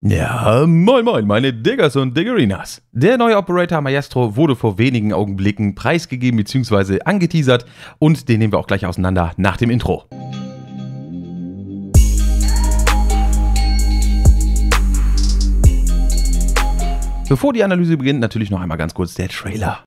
Ja, moin moin, meine Diggers und Diggerinas. Der neue Operator Maestro wurde vor wenigen Augenblicken preisgegeben bzw. angeteasert und den nehmen wir auch gleich auseinander nach dem Intro. Bevor die Analyse beginnt, natürlich noch einmal ganz kurz der Trailer.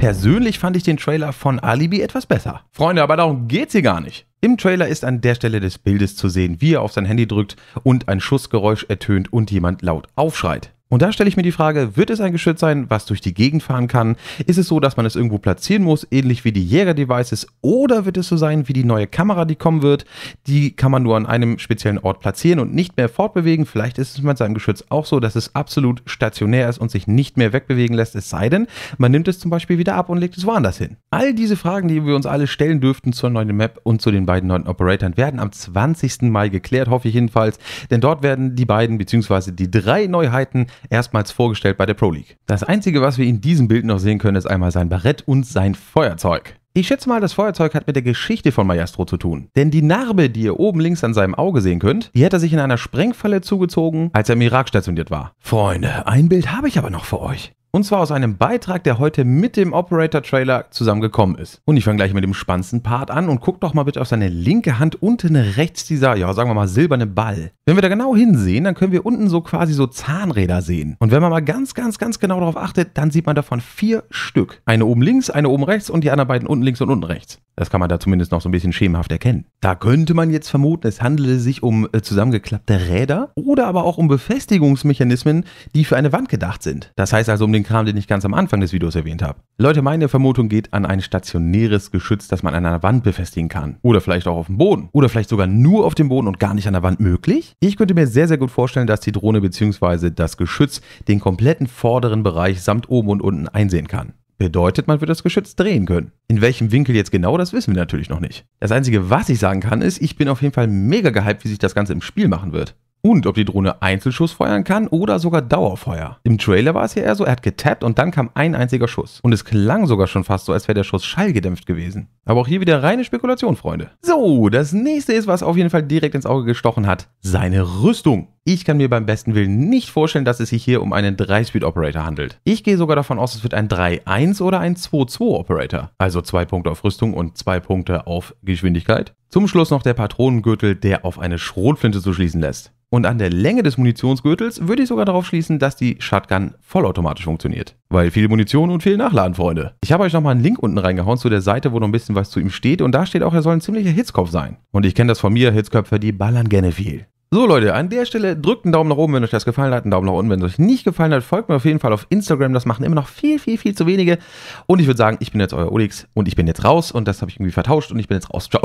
Persönlich fand ich den Trailer von Alibi etwas besser. Freunde, aber darum geht's hier gar nicht. Im Trailer ist an der Stelle des Bildes zu sehen, wie er auf sein Handy drückt und ein Schussgeräusch ertönt und jemand laut aufschreit. Und da stelle ich mir die Frage, wird es ein Geschütz sein, was durch die Gegend fahren kann? Ist es so, dass man es irgendwo platzieren muss, ähnlich wie die Jäger-Devices? Oder wird es so sein wie die neue Kamera, die kommen wird? Die kann man nur an einem speziellen Ort platzieren und nicht mehr fortbewegen. Vielleicht ist es mit seinem Geschütz auch so, dass es absolut stationär ist und sich nicht mehr wegbewegen lässt, es sei denn, man nimmt es zum Beispiel wieder ab und legt es woanders hin. All diese Fragen, die wir uns alle stellen dürften zur neuen Map und zu den beiden neuen Operatoren, werden am 20. Mai geklärt, hoffe ich jedenfalls. Denn dort werden die beiden bzw. die drei Neuheiten erstmals vorgestellt bei der Pro League. Das einzige, was wir in diesem Bild noch sehen können, ist einmal sein Barett und sein Feuerzeug. Ich schätze mal, das Feuerzeug hat mit der Geschichte von Maestro zu tun. Denn die Narbe, die ihr oben links an seinem Auge sehen könnt, die hat er sich in einer Sprengfalle zugezogen, als er im Irak stationiert war. Freunde, ein Bild habe ich aber noch für euch. Und zwar aus einem Beitrag, der heute mit dem Operator-Trailer zusammengekommen ist. Und ich fange gleich mit dem spannendsten Part an und guck doch mal bitte auf seine linke Hand unten rechts dieser, ja sagen wir mal, silberne Ball. Wenn wir da genau hinsehen, dann können wir unten so quasi so Zahnräder sehen. Und wenn man mal ganz, ganz, ganz genau darauf achtet, dann sieht man davon vier Stück. Eine oben links, eine oben rechts und die anderen beiden unten links und unten rechts. Das kann man da zumindest noch so ein bisschen schemenhaft erkennen. Da könnte man jetzt vermuten, es handele sich um äh, zusammengeklappte Räder oder aber auch um Befestigungsmechanismen, die für eine Wand gedacht sind. Das heißt also um den Kram, den ich ganz am Anfang des Videos erwähnt habe. Leute, meine Vermutung geht an ein stationäres Geschütz, das man an einer Wand befestigen kann. Oder vielleicht auch auf dem Boden. Oder vielleicht sogar nur auf dem Boden und gar nicht an der Wand möglich. Ich könnte mir sehr, sehr gut vorstellen, dass die Drohne bzw. das Geschütz den kompletten vorderen Bereich samt oben und unten einsehen kann. Bedeutet, man wird das Geschütz drehen können. In welchem Winkel jetzt genau, das wissen wir natürlich noch nicht. Das Einzige, was ich sagen kann, ist, ich bin auf jeden Fall mega gehypt, wie sich das Ganze im Spiel machen wird und ob die Drohne Einzelschuss feuern kann oder sogar Dauerfeuer. Im Trailer war es ja eher so, er hat getappt und dann kam ein einziger Schuss. Und es klang sogar schon fast so, als wäre der Schuss schallgedämpft gewesen. Aber auch hier wieder reine Spekulation, Freunde. So, das nächste ist, was auf jeden Fall direkt ins Auge gestochen hat, seine Rüstung. Ich kann mir beim besten Willen nicht vorstellen, dass es sich hier um einen 3-Speed-Operator handelt. Ich gehe sogar davon aus, es wird ein 3-1 oder ein 2-2-Operator. Also zwei Punkte auf Rüstung und zwei Punkte auf Geschwindigkeit. Zum Schluss noch der Patronengürtel, der auf eine Schrotflinte zu schließen lässt. Und an der Länge des Munitionsgürtels würde ich sogar darauf schließen, dass die Shotgun vollautomatisch funktioniert. Weil viel Munition und viel Nachladen, Freunde. Ich habe euch nochmal einen Link unten reingehauen zu der Seite, wo noch ein bisschen was zu ihm steht. Und da steht auch, er soll ein ziemlicher Hitzkopf sein. Und ich kenne das von mir, Hitzköpfe, die ballern gerne viel. So Leute, an der Stelle drückt einen Daumen nach oben, wenn euch das gefallen hat, einen Daumen nach unten, wenn es euch nicht gefallen hat. Folgt mir auf jeden Fall auf Instagram, das machen immer noch viel, viel, viel zu wenige. Und ich würde sagen, ich bin jetzt euer Olix und ich bin jetzt raus und das habe ich irgendwie vertauscht und ich bin jetzt raus. Ciao.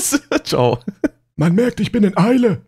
Ciao. Man merkt, ich bin in Eile.